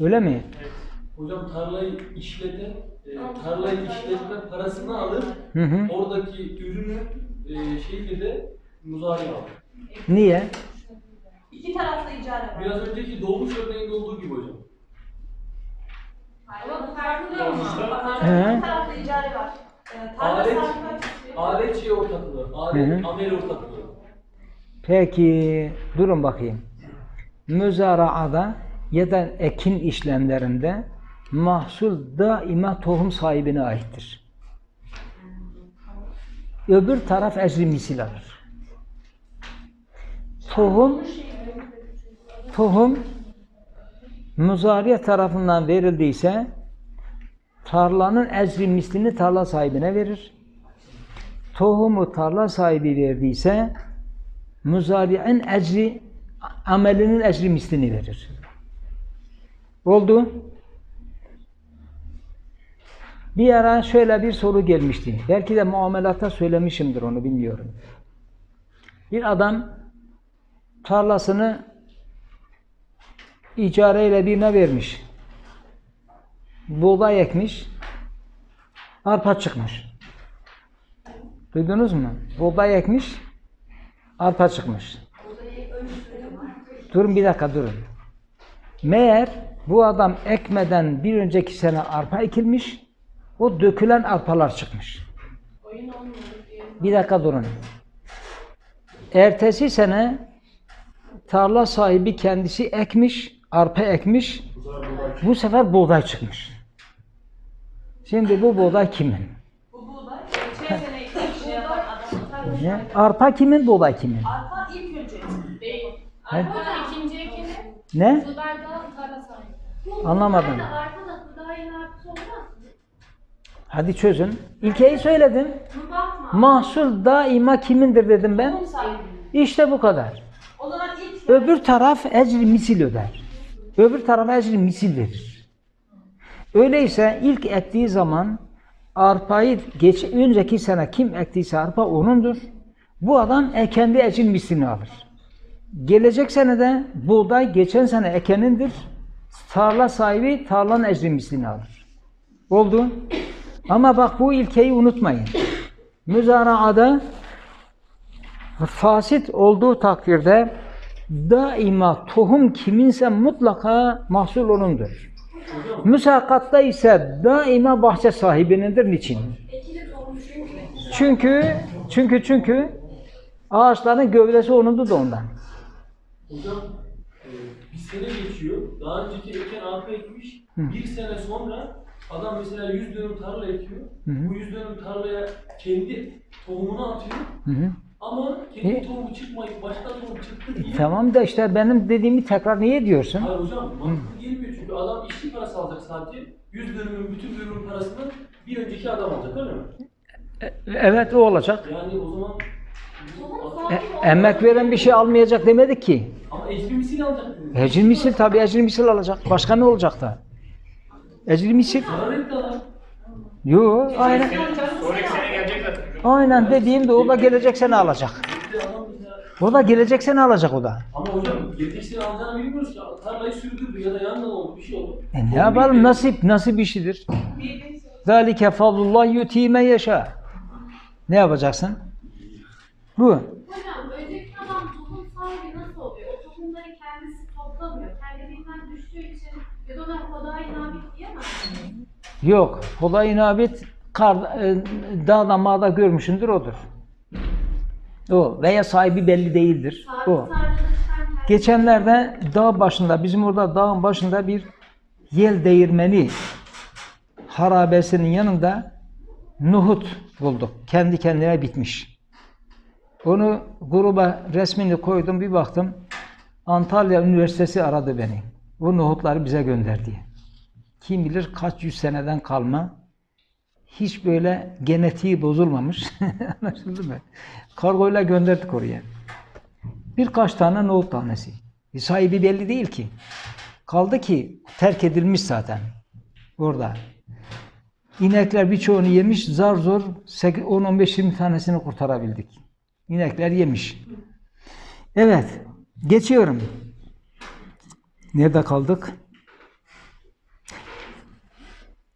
A: Öyle mi? Evet.
B: Hocam tarlayı işleten e, tarlayı işletme parasını alır. Hı hı. Oradaki ürünü e, şeyle de muzari alır. Niye? İki taraflı icara var. Biraz önceki dolmuş örneğinde olduğu gibi hocam. Hayvan farklı ama. He. İki taraflı icara var. Ee, alet, alet ortaklığı, alet, amel ortaklığı.
A: Peki, durun bakayım. Müzaraada ya da ekin işlemlerinde mahsul daima tohum sahibine aittir. Öbür taraf ecri misil alır. Tohum tohum muzariye tarafından verildiyse Tarlanın ecri mislini tarla sahibine verir. Tohumu tarla sahibi verdiyse muzari'in ecri amelinin ecri mislini verir. Oldu. Bir ara şöyle bir soru gelmişti. Belki de muamelatta söylemişimdir onu bilmiyorum. Bir adam tarlasını icareyle birine vermiş buğday ekmiş, arpa çıkmış. Duydunuz mu? Buğday ekmiş, arpa çıkmış. Durun bir dakika durun. Meğer bu adam ekmeden bir önceki sene arpa ekilmiş, o dökülen arpalar çıkmış. Bir dakika durun. Ertesi sene tarla sahibi kendisi ekmiş, arpa ekmiş, bu sefer buğday çıkmış. Şimdi bu buğday kimin?
B: Bu buğday geçen sene
A: Arpa kimin, buğday kimin? Arpa
C: ilk önce. Değil. Arpa ikinci ekini. Ne? Buğday da
B: tarla sahibi. Anlamadım. Arpa da buğdayın arpası olmaz.
A: Hadi çözün. İlkeyi söyledim. Mahsul daima kimindir dedim ben. İşte bu kadar. Öbür taraf ecri misil öder öbür tarafa ecri misil verir. Öyleyse ilk ektiği zaman arpayı geç, önceki sene kim ektiyse arpa onundur. Bu adam e, kendi ecil mislini alır. Gelecek senede buğday geçen sene ekenindir. Tarla sahibi tarlan ecri mislini alır. Oldu. Ama bak bu ilkeyi unutmayın. Müzaraada fasit olduğu takdirde daima tohum kiminse mutlaka mahsul onundur. Müsakatta ise daima bahçe sahibinindir. Niçin? Çünkü çünkü çünkü ağaçların gövdesi onundu da ondan.
B: Hocam e, bir sene geçiyor. Daha önceki eken arpa ekmiş. Bir sene sonra adam mesela 100 dönüm tarla ekiyor. Hı hı. Bu 100 dönüm tarlaya kendi tohumunu atıyor. Hı hı. Ama kendi tohumu çıkmayıp başka tohum çıktı diye.
A: Tamam da işte benim dediğimi tekrar niye diyorsun? Hayır hocam mantıklı
B: gelmiyor çünkü adam işçi parası alacak sadece. 100 dönümün bütün dönümün parasını bir önceki adam alacak öyle mi?
A: E, evet o olacak. Yani o zaman E, emek veren bir şey almayacak demedik ki.
B: ama ecri misil alacak.
A: dedi. Ecir misil tabii ecir misil alacak. Başka ne olacak da? Ecir misil. Yok. Aynen. Aynen dediğim de o da gelecek seni alacak. O da gelecek seni alacak o da.
B: Ama hocam gelecek sene alacağını bilmiyoruz ki. Tarlayı sürdürdü ya da yandan oldu bir şey oldu. E ne yapalım
A: nasip nasip işidir. Zalike fadlullah yutime yaşa. Ne yapacaksın? Bu. Hocam
C: önceki adam tohum sahibi nasıl oluyor? O tohumları kendisi toplamıyor. Kendiliğinden düştüğü için biz ona kolay inabit diyemez
A: Yok. Kolay inabit kar, e, dağda mağda görmüşündür odur. O veya sahibi belli değildir. O. Geçenlerde dağ başında, bizim orada dağın başında bir yel değirmeni harabesinin yanında nuhut bulduk. Kendi kendine bitmiş. Onu gruba resmini koydum bir baktım. Antalya Üniversitesi aradı beni. Bu nuhutları bize gönderdi. Kim bilir kaç yüz seneden kalma hiç böyle genetiği bozulmamış. Anlaşıldı mı? Kargoyla gönderdik oraya. Birkaç tane nohut tanesi. Bir e, sahibi belli değil ki. Kaldı ki terk edilmiş zaten. Orada. İnekler birçoğunu yemiş. Zar zor 10-15-20 tanesini kurtarabildik. İnekler yemiş. Evet. Geçiyorum. Nerede kaldık?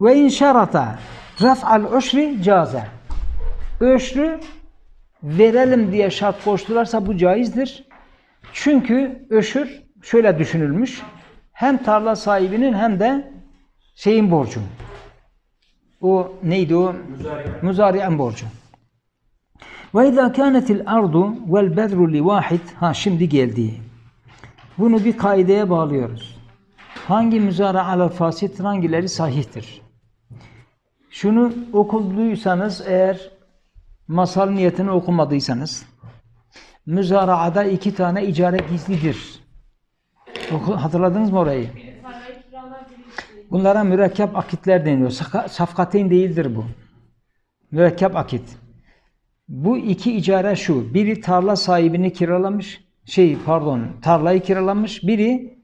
A: Ve inşarata Raf'al uşri caza. Öşrü verelim diye şart koştularsa bu caizdir. Çünkü öşür şöyle düşünülmüş. Hem tarla sahibinin hem de şeyin borcu. O neydi o? Muzari'en borcu. Ve izâ kânetil ardu vel bedru li vahid. Ha şimdi geldi. Bunu bir kaideye bağlıyoruz. Hangi müzara alel fasittir, hangileri sahihtir? Şunu okuduysanız eğer masal niyetini okumadıysanız müzaraada iki tane icare gizlidir. Hatırladınız mı orayı? Bunlara mürekkep akitler deniyor. Safkateyn değildir bu. Mürekkep akit. Bu iki icare şu. Biri tarla sahibini kiralamış. Şey pardon tarlayı kiralamış. Biri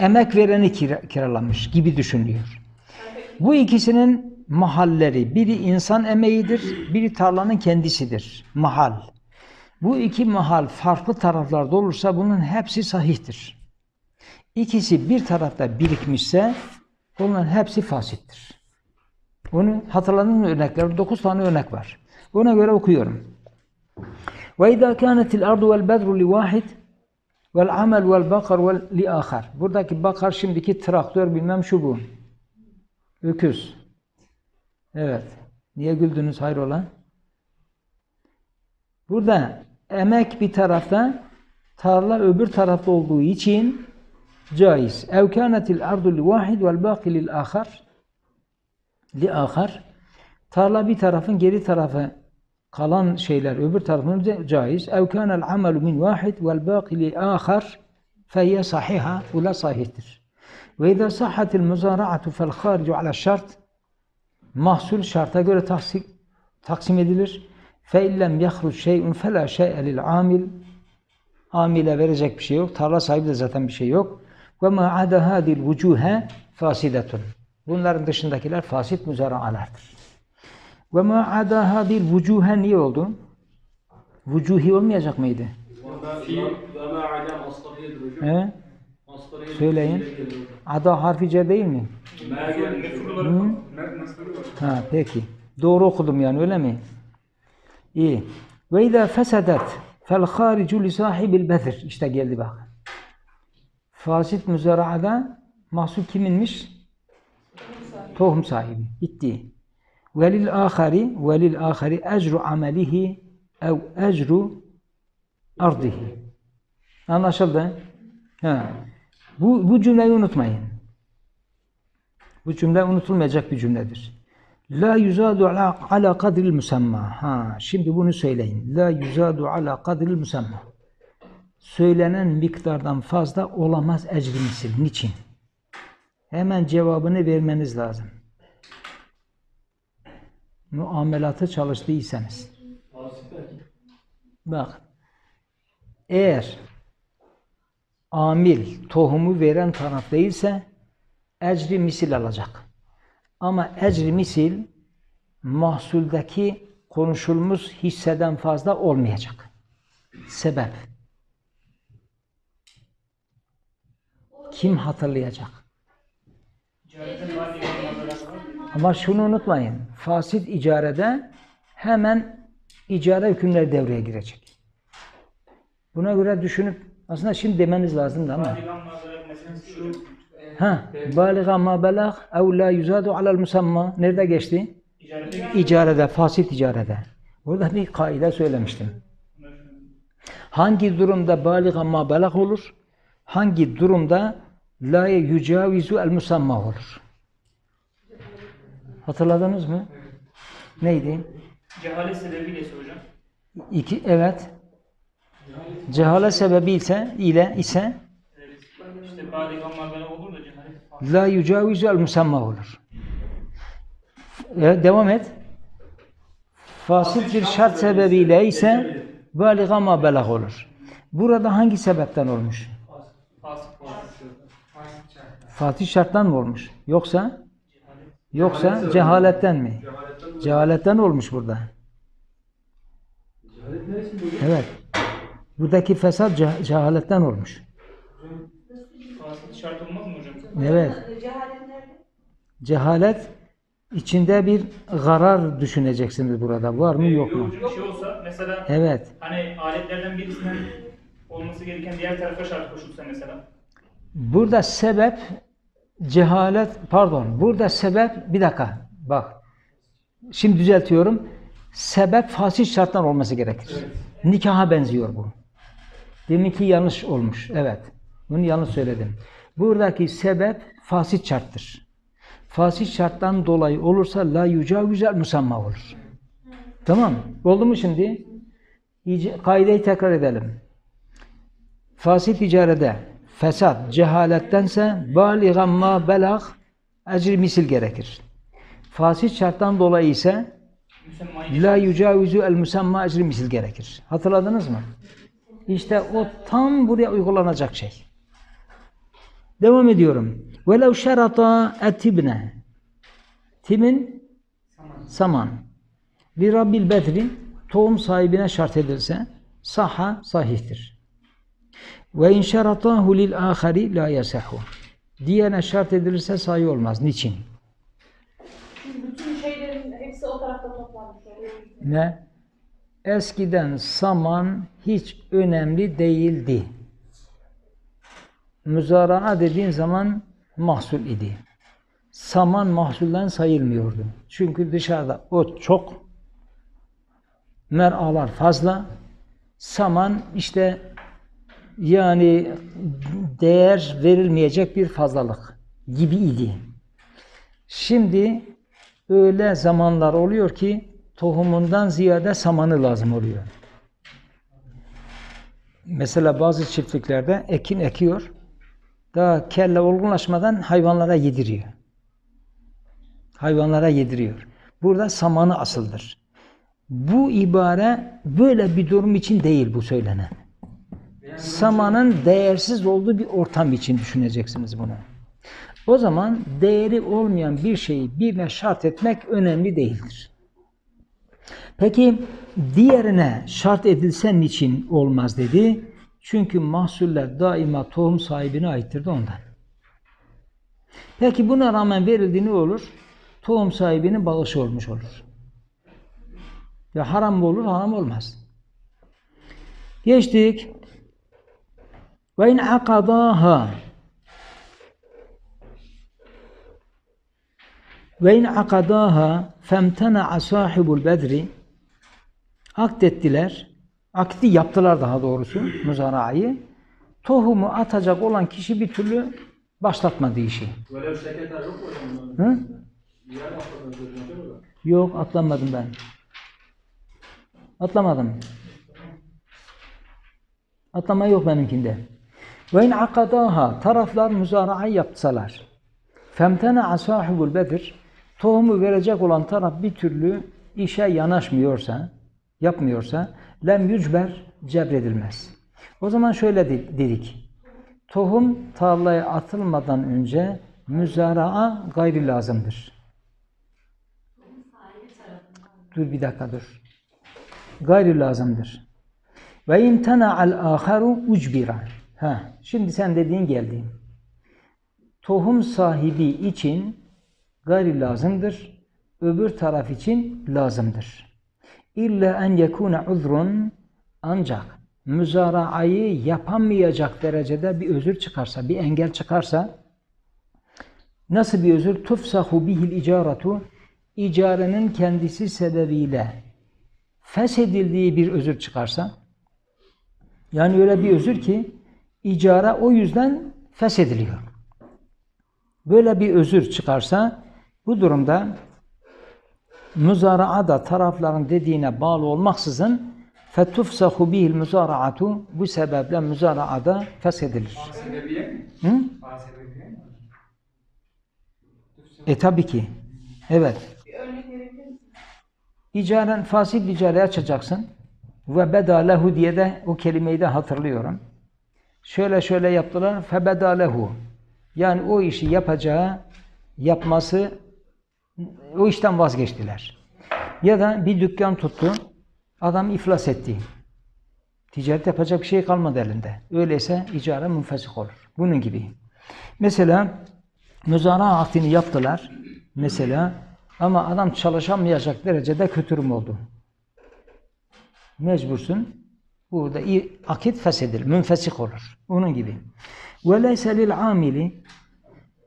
A: emek vereni kiralamış gibi düşünüyor. Bu ikisinin mahalleri. Biri insan emeğidir, biri tarlanın kendisidir. Mahal. Bu iki mahal farklı taraflarda olursa bunun hepsi sahihtir. İkisi bir tarafta birikmişse bunların hepsi fasittir. Bunu hatırladığım örnekler, dokuz tane örnek var. Ona göre okuyorum. وَاِذَا كَانَتِ الْاَرْضُ وَالْبَدْرُ لِوَاحِدٍ وَالْعَمَلْ وَالْبَقَرُ وَالْلِآخَرٍ Buradaki bakar şimdiki traktör bilmem şu bu. Öküz. Evet. Niye güldünüz hayrola? Burada emek bir tarafta, tarla öbür tarafta olduğu için caiz. Ev kânetil ardu li vahid vel bâki lil ahar li ahar tarla bir tarafın geri tarafı kalan şeyler öbür tarafın caiz. Ev kânel amelu min vahid vel bâki li ahar feyye sahiha. Bu la sahihtir. Ve izâ sahhatil muzâra'atu fel khâricu ala şart mahsul şarta göre taksik, taksim edilir. Fe illem yahruç şey'un fela şey'e lil amil. Amile verecek bir şey yok. Tarla sahibi de zaten bir şey yok. Ve ma ada hadil vucuhe fasidetun. Bunların dışındakiler fasit müzaraalardır. Ve ma ada hadil vucuhe niye oldu? Vucuhi olmayacak mıydı?
B: He? Söyleyin.
A: Ada harfi C değil mi?
B: Hı? Ha,
A: peki. Doğru okudum yani öyle mi? İyi. Ve izâ fesedet fel hâricu li sahibil bezir. İşte geldi bak. Fasit müzerada mahsul kiminmiş? Tohum sahibi. Bitti. Ve lil âhari ve lil âhari ecru amelihi ev ecru ardihi. Anlaşıldı? Ha. Bu, bu cümleyi unutmayın. Bu cümle unutulmayacak bir cümledir. La yuzadu ala, ala kadril musamma. Ha, şimdi bunu söyleyin. La yuzadu ala kadril musamma. Söylenen miktardan fazla olamaz ecrimsil. Niçin? Hemen cevabını vermeniz lazım. Muamelata çalıştıysanız. Bak, eğer amil tohumu veren taraf değilse ecri misil alacak. Ama ecri misil mahsuldaki konuşulmuş hisseden fazla olmayacak. Sebep. Kim hatırlayacak? Ama şunu unutmayın. Fasit icarede hemen icare hükümleri devreye girecek. Buna göre düşünüp aslında şimdi demeniz lazımdı ama. E, ha, e, baliga ma belag ev la yuzadu alal musamma. Nerede geçti? İcarede, fasit ticarede. Burada bir kaide söylemiştim. Hangi durumda baliga ma belag olur? Hangi durumda la yucavizu el musamma olur? Hatırladınız mı? Neydi?
C: Cehalet sebebiyle hocam.
A: İki, evet. Cehala sebebi ise ile ise la yucavizu el musamma olur. Evet, devam et. Fasıl bir şart sebebiyle ise baliga ma belag olur. Burada hangi sebepten olmuş? Fatih şarttan mı olmuş? Yoksa yoksa cehaletten mi? Cehaletten olmuş burada. Evet. Buradaki fesat ce cehaletten olmuş.
C: Şart olmaz mı hocam? Evet.
A: Cehalet içinde bir garar düşüneceksiniz burada. Var mı yok mu? Bir
C: şey olsa mesela evet. hani aletlerden birisinden olması gereken diğer tarafa şart koşulsa mesela.
A: Burada sebep cehalet pardon burada sebep bir dakika bak şimdi düzeltiyorum sebep fasih şarttan olması gerekir. Evet. Nikaha benziyor bu ki yanlış olmuş. Evet. Bunu yanlış söyledim. Buradaki sebep fasit şarttır. Fasit şarttan dolayı olursa la yüca güzel musamma olur. Tamam mı? Oldu mu şimdi? Kaideyi tekrar edelim. Fasit ticarede fesat, cehalettense baligan ma belag ecri misil gerekir. Fasit şarttan dolayı ise la yücavizu el musamma ecri misil gerekir. Hatırladınız mı? İşte o tam buraya uygulanacak şey. Devam ediyorum. Velev şerata etibne. Timin saman. Li Rabbil tohum sahibine şart edilse saha sahihtir. Ve in şeratahu lil ahari la yasahu. Diyene şart edilirse sahi olmaz. Niçin?
B: Bütün şeylerin hepsi o tarafta toplanmış.
A: Ne? Eskiden saman hiç önemli değildi. Müzaraa dediğin zaman mahsul idi. Saman mahsulden sayılmıyordu. Çünkü dışarıda ot çok, meralar fazla, saman işte yani değer verilmeyecek bir fazlalık gibi idi. Şimdi öyle zamanlar oluyor ki tohumundan ziyade samanı lazım oluyor. Mesela bazı çiftliklerde ekin ekiyor. Daha kelle olgunlaşmadan hayvanlara yediriyor. Hayvanlara yediriyor. Burada samanı asıldır. Bu ibare böyle bir durum için değil bu söylenen. Samanın değersiz olduğu bir ortam için düşüneceksiniz bunu. O zaman değeri olmayan bir şeyi birine şart etmek önemli değildir. Peki diğerine şart edilsen niçin olmaz dedi? Çünkü mahsuller daima tohum sahibine aittir de ondan. Peki buna rağmen verildi ne olur? Tohum sahibinin bağışı olmuş olur. Ya haram olur, haram olmaz. Geçtik. Ve in akadaha ve in akadaha femtena'a sahibul bedri akdettiler. Akdi yaptılar daha doğrusu müzarayı. Tohumu atacak olan kişi bir türlü başlatmadı işi.
B: Böyle bir sekreter yok mu? Hı?
A: Yok atlamadım ben. Atlamadım. Atlama yok benimkinde. Ve in akadaha taraflar müzara'a yapsalar. Femtene asahibul bedir tohumu verecek olan taraf bir türlü işe yanaşmıyorsa yapmıyorsa lem yücber cebredilmez. O zaman şöyle dedik. Tohum tarlaya atılmadan önce müzaraa gayri lazımdır. Dur bir dakika dur. Gayri lazımdır. Ve imtana al aharu ucbira. Ha, şimdi sen dediğin geldi. Tohum sahibi için gayri lazımdır. Öbür taraf için lazımdır. İlla en yekune uzrun ancak müzaraayı yapamayacak derecede bir özür çıkarsa, bir engel çıkarsa nasıl bir özür? Tufsahu bihil icaratu icarenin kendisi sebebiyle feshedildiği bir özür çıkarsa yani öyle bir özür ki icara o yüzden feshediliyor. Böyle bir özür çıkarsa bu durumda müzara'a da tarafların dediğine bağlı olmaksızın fetufsahu bihil müzara'atu bu sebeple müzara'ada feshedilir. Hı? E tabi ki. Evet. İcaren fasil icare açacaksın. Ve beda lehu diye de o kelimeyi de hatırlıyorum. Şöyle şöyle yaptılar. Febeda lehu. Yani o işi yapacağı, yapması o işten vazgeçtiler. Ya da bir dükkan tuttu, adam iflas etti. Ticaret yapacak bir şey kalmadı elinde. Öyleyse icara münfesik olur. Bunun gibi. Mesela müzara akdini yaptılar. Mesela ama adam çalışamayacak derecede kötürüm oldu. Mecbursun. Burada akit fesedil, münfesik olur. Onun gibi. lil لِلْعَامِلِ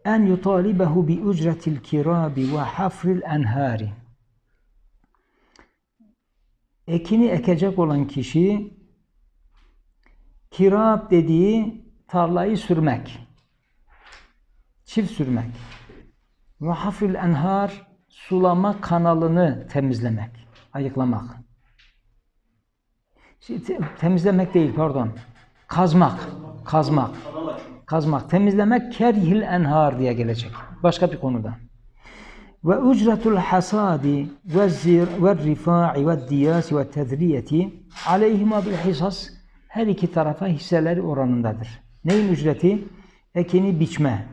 A: en yutalibehu bi ücretil kirabi ve hafril enhari. Ekini ekecek olan kişi kirab dediği tarlayı sürmek, çift sürmek ve hafril enhar sulama kanalını temizlemek, ayıklamak. Temizlemek değil pardon, kazmak, kazmak kazmak, temizlemek kerhil enhar diye gelecek. Başka bir konuda. Ve ücretul hasadi ve zir ve rifa'i ve diyasi ve tedriyeti aleyhima bil hisas her iki tarafa hisseleri oranındadır. Neyin ücreti? Ekini biçme,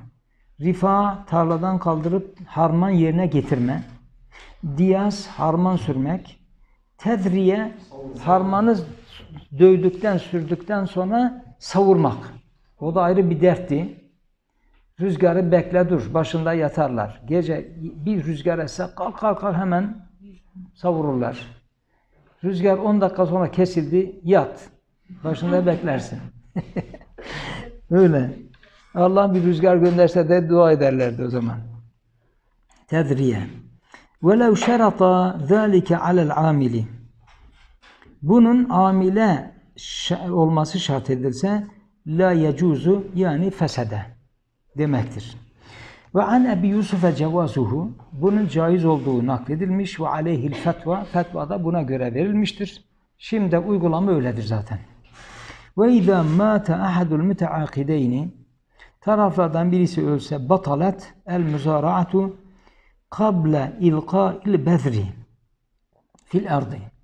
A: rifa tarladan kaldırıp harman yerine getirme, diyas harman sürmek, tedriye harmanı dövdükten sürdükten sonra savurmak. O da ayrı bir dertti. Rüzgarı bekle dur, başında yatarlar. Gece bir rüzgar esse kalk kalk kalk hemen savururlar. Rüzgar 10 dakika sonra kesildi, yat. Başında beklersin. Öyle. Allah bir rüzgar gönderse de dua ederlerdi o zaman. Tedriye. وَلَوْ شَرَطَ ذَٰلِكَ عَلَى الْعَامِلِ Bunun amile olması şart edilse la yecuzu yani fesede demektir. Ve an Ebi Yusuf'a cevazuhu bunun caiz olduğu nakledilmiş ve aleyhil fetva da buna göre verilmiştir. Şimdi de uygulama öyledir zaten. Ve izâ mâte ahadul müteakideyni taraflardan birisi ölse batalet el müzaraatu kable ilqa il bezri fil erdi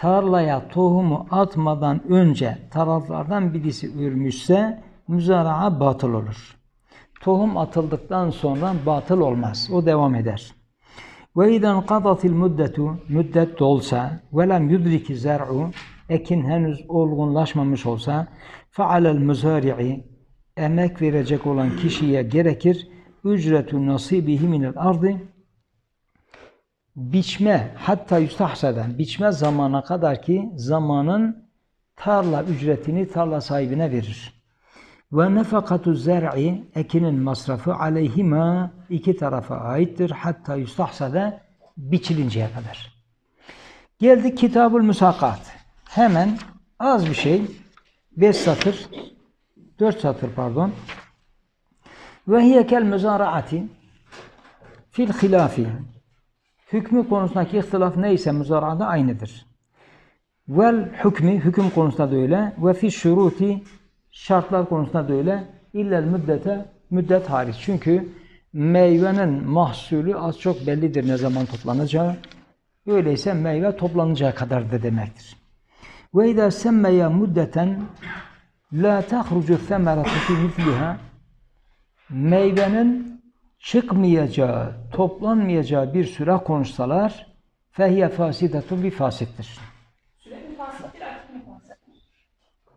A: tarlaya tohumu atmadan önce taraflardan birisi ürmüşse müzara'a batıl olur. Tohum atıldıktan sonra batıl olmaz. O devam eder. Ve idan qadatil müddetu müddet dolsa ve lem yudriki zer'u ekin henüz olgunlaşmamış olsa fealel müzari'i emek verecek olan kişiye gerekir ücretu nasibihi minel ardı biçme hatta yüstahseden biçme zamana kadar ki zamanın tarla ücretini tarla sahibine verir. Ve nefakatu zer'i ekinin masrafı aleyhima iki tarafa aittir hatta yüstahsede biçilinceye kadar. Geldik Kitabul Musakat. Hemen az bir şey 5 satır 4 satır pardon. Ve hiye kel muzaraati fil hilafi hükmü konusundaki ihtilaf neyse müzarada aynıdır. Vel hükmü, hüküm konusunda da öyle. Ve fi şuruti, şartlar konusunda da öyle. İllel müddete, müddet hariç. Çünkü meyvenin mahsulü az çok bellidir ne zaman toplanacağı. Öyleyse meyve toplanacağı kadar da demektir. Ve izâ semmeye müddeten la tahrucu semeratu fi mithliha meyvenin çıkmayacağı, toplanmayacağı bir süre konuşsalar fehye fasidatun bir fasittir.
C: Süre mi fasittir, akit mi fasittir?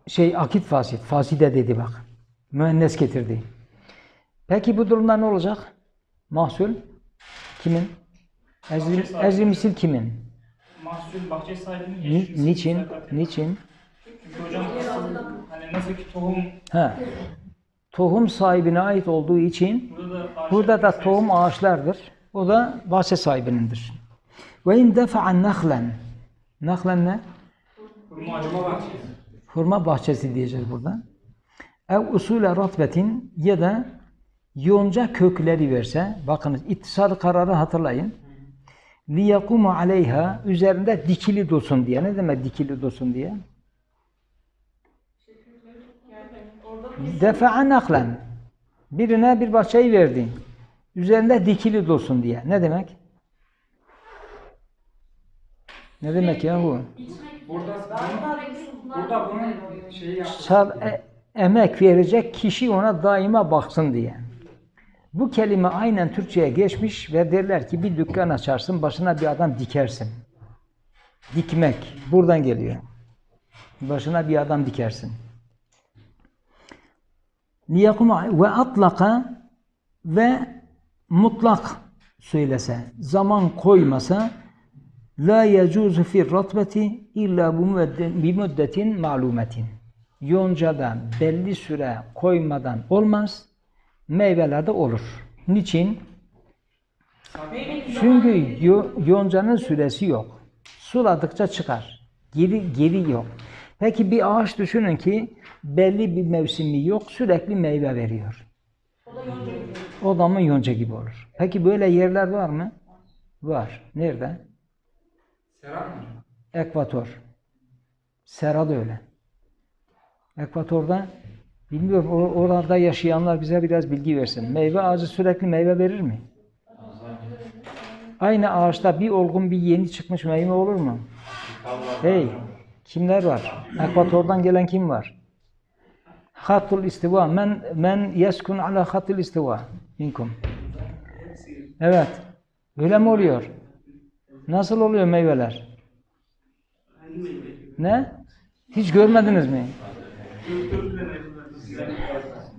A: Şey akit fasit, faside dedi bak. Müennes getirdi. Peki bu durumda ne olacak? Mahsul kimin? Ezri, ezri misil kimin?
C: Mahsul bahçe sahibinin geçici.
A: Niçin? Niçin?
C: Çünkü hocam hani nasıl ki tohum ha
A: tohum sahibine ait olduğu için burada da, tohum ağaçlardır. O da bahçe sahibinindir. Ve in defa'a nahlen. Nahlen ne?
C: Hurma bahçesi.
A: Hurma bahçesi diyeceğiz burada. Ev usule ratbetin ya da yonca kökleri verse, bakınız ittisal kararı hatırlayın. Liyakumu aleyha üzerinde dikili dursun diye. Ne demek dikili dursun diye? Defa aklen. Birine bir bahçeyi verdin. Üzerinde dikili dursun diye. Ne demek? Ne demek ya bu?
C: Burada, bunun şeyi e,
A: emek verecek kişi ona daima baksın diye. Bu kelime aynen Türkçe'ye geçmiş ve derler ki bir dükkan açarsın, başına bir adam dikersin. Dikmek buradan geliyor. Başına bir adam dikersin liyakuma ve atlaka ve mutlak söylese, zaman koymasa la yecuzu fi ratbeti illa bi müddetin malumetin. Yoncada belli süre koymadan olmaz, meyvelerde olur. Niçin? Çünkü yoncanın süresi yok. Suladıkça çıkar. Geri, geri yok. Peki bir ağaç düşünün ki belli bir mevsimi yok, sürekli meyve veriyor. Odamın yonca gibi olur. Peki böyle yerler var mı? Var. Nerede? Sera mı? Ekvator. Sera da öyle. Ekvatorda bilmiyorum or oralarda yaşayanlar bize biraz bilgi versin. Meyve ağacı sürekli meyve verir mi? Aynı ağaçta bir olgun bir yeni çıkmış meyve olur mu? Hey, kimler var? Ekvatordan gelen kim var? hatul istiva. Men men yeskun ala hatul istiva minkum. Evet. Öyle mi oluyor? Nasıl oluyor meyveler? Ne? Hiç görmediniz mi?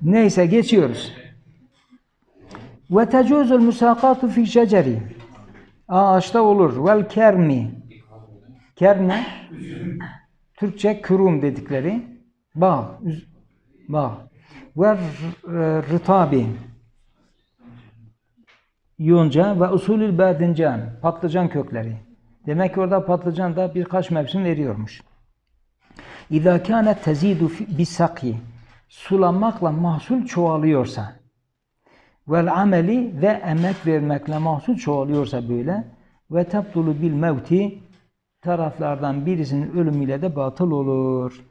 A: Neyse geçiyoruz. Ve tecuzul musakatu fi şeceri. Ağaçta olur. Vel kermi. Kerne Türkçe kurum dedikleri bağ, Bak. Ve e, rıtabi. yunca ve usulül bedincan. Patlıcan kökleri. Demek ki orada patlıcan da birkaç mevsim veriyormuş. İza kâne tezidu bisaki Sulamakla mahsul çoğalıyorsa vel ameli ve emek vermekle mahsul çoğalıyorsa böyle ve tabdulu bil mevti taraflardan birisinin ölümüyle de batıl olur.